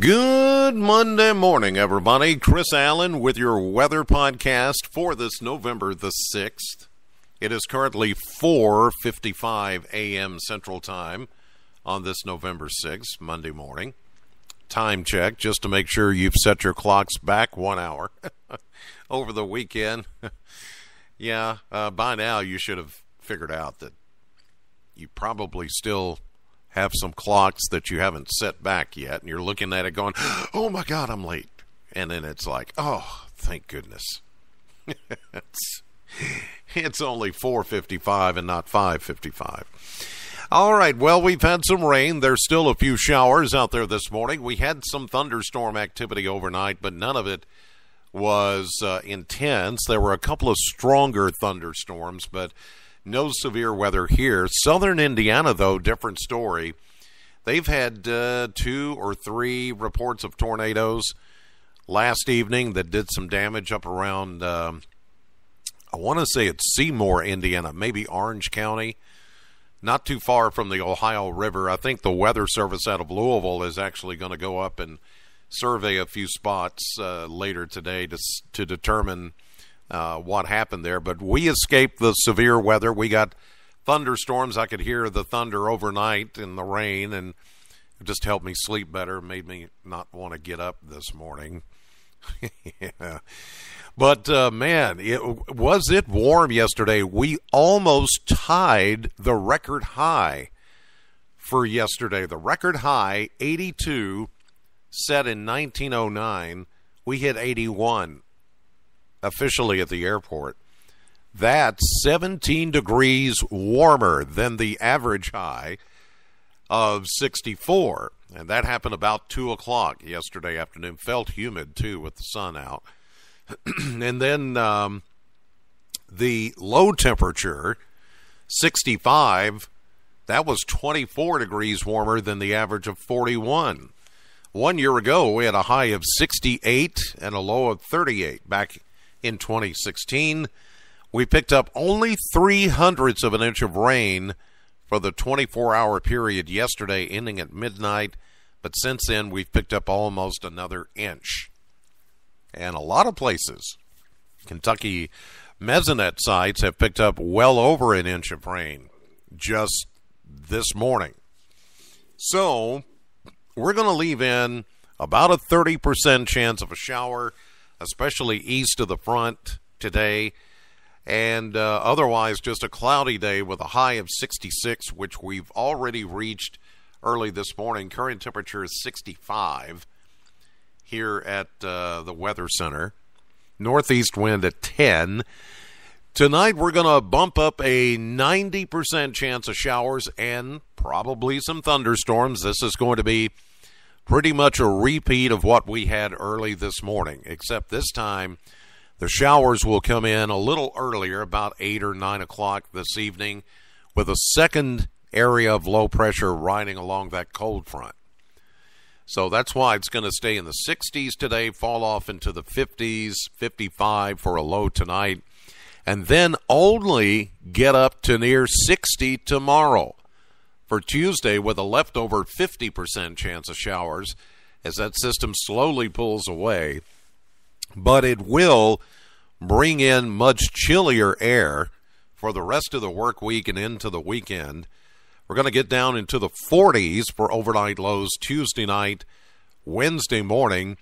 Good Monday morning, everybody. Chris Allen with your weather podcast for this November the 6th. It is currently 4:55 a.m. Central Time on this November 6th, Monday morning. Time check just to make sure you've set your clocks back 1 hour over the weekend. yeah, uh, by now you should have figured out that you probably still have some clocks that you haven't set back yet, and you're looking at it going, oh my God, I'm late. And then it's like, oh, thank goodness. it's, it's only 4.55 and not 5.55. All right, well, we've had some rain. There's still a few showers out there this morning. We had some thunderstorm activity overnight, but none of it was uh, intense. There were a couple of stronger thunderstorms, but no severe weather here. Southern Indiana, though, different story. They've had uh, two or three reports of tornadoes last evening that did some damage up around, um, I want to say it's Seymour, Indiana, maybe Orange County, not too far from the Ohio River. I think the Weather Service out of Louisville is actually going to go up and survey a few spots uh, later today to, to determine – uh, what happened there. But we escaped the severe weather. We got thunderstorms. I could hear the thunder overnight in the rain, and it just helped me sleep better. Made me not want to get up this morning. yeah. But uh, man, it was it warm yesterday. We almost tied the record high for yesterday. The record high, 82, set in 1909. We hit 81 officially at the airport. That's 17 degrees warmer than the average high of 64. And that happened about 2 o'clock yesterday afternoon. Felt humid, too, with the sun out. and then um, the low temperature, 65, that was 24 degrees warmer than the average of 41. One year ago, we had a high of 68 and a low of 38 back in 2016. We picked up only three hundredths of an inch of rain for the 24 hour period yesterday, ending at midnight. But since then, we've picked up almost another inch. And a lot of places, Kentucky Mesonet sites have picked up well over an inch of rain just this morning. So we're going to leave in about a 30% chance of a shower especially east of the front today. And uh, otherwise, just a cloudy day with a high of 66, which we've already reached early this morning. Current temperature is 65 here at uh, the Weather Center. Northeast wind at 10. Tonight, we're going to bump up a 90% chance of showers and probably some thunderstorms. This is going to be pretty much a repeat of what we had early this morning, except this time the showers will come in a little earlier, about 8 or 9 o'clock this evening, with a second area of low pressure riding along that cold front. So that's why it's going to stay in the 60s today, fall off into the 50s, 55 for a low tonight, and then only get up to near 60 tomorrow for Tuesday with a leftover 50% chance of showers as that system slowly pulls away. But it will bring in much chillier air for the rest of the work week and into the weekend. We're going to get down into the 40s for overnight lows Tuesday night, Wednesday morning,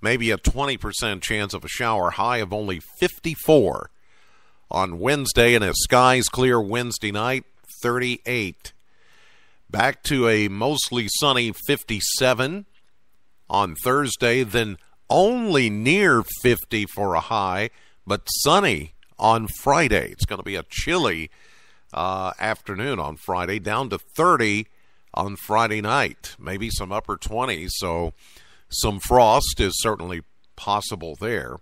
maybe a 20% chance of a shower, high of only 54 on Wednesday, and if skies clear Wednesday night, 38. Back to a mostly sunny 57 on Thursday, then only near 50 for a high, but sunny on Friday. It's going to be a chilly uh, afternoon on Friday, down to 30 on Friday night, maybe some upper 20s. So some frost is certainly possible there.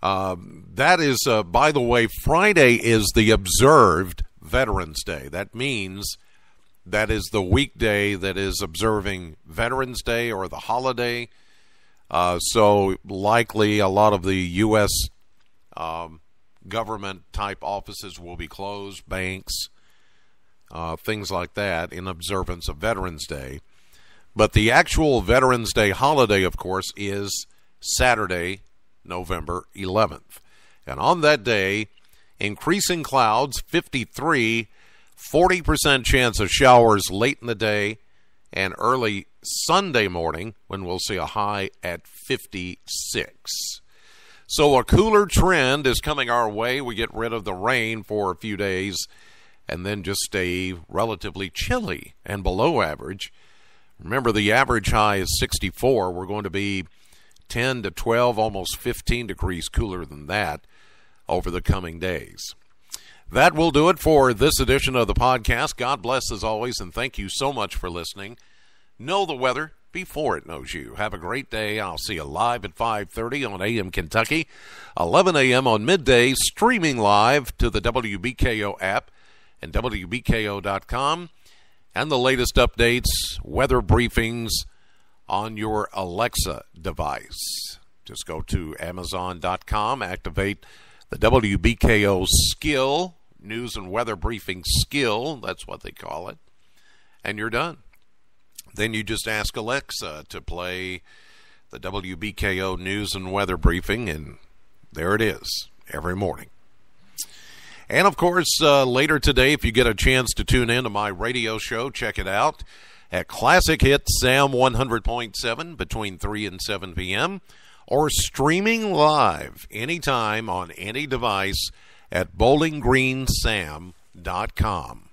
Um, that is, uh, by the way, Friday is the observed Veterans Day. That means that is the weekday that is observing Veterans Day or the holiday. Uh, so, likely a lot of the U.S. Um, government type offices will be closed, banks, uh, things like that, in observance of Veterans Day. But the actual Veterans Day holiday, of course, is Saturday, November 11th. And on that day, increasing clouds, 53 40% chance of showers late in the day and early Sunday morning when we'll see a high at 56. So a cooler trend is coming our way. We get rid of the rain for a few days and then just stay relatively chilly and below average. Remember, the average high is 64. We're going to be 10 to 12, almost 15 degrees cooler than that over the coming days. That will do it for this edition of the podcast. God bless as always, and thank you so much for listening. Know the weather before it knows you. Have a great day. I'll see you live at 5:30 on AM Kentucky, 11 AM on midday, streaming live to the WBKO app and wbko.com and the latest updates, weather briefings on your Alexa device. Just go to amazon.com, activate the WBKO skill news and weather briefing skill, that's what they call it, and you're done. Then you just ask Alexa to play the WBKO news and weather briefing, and there it is every morning. And of course, uh, later today, if you get a chance to tune in to my radio show, check it out at Classic Hits Sam 100.7 between 3 and 7 p.m. or streaming live anytime on any device at bowlinggreensam.com.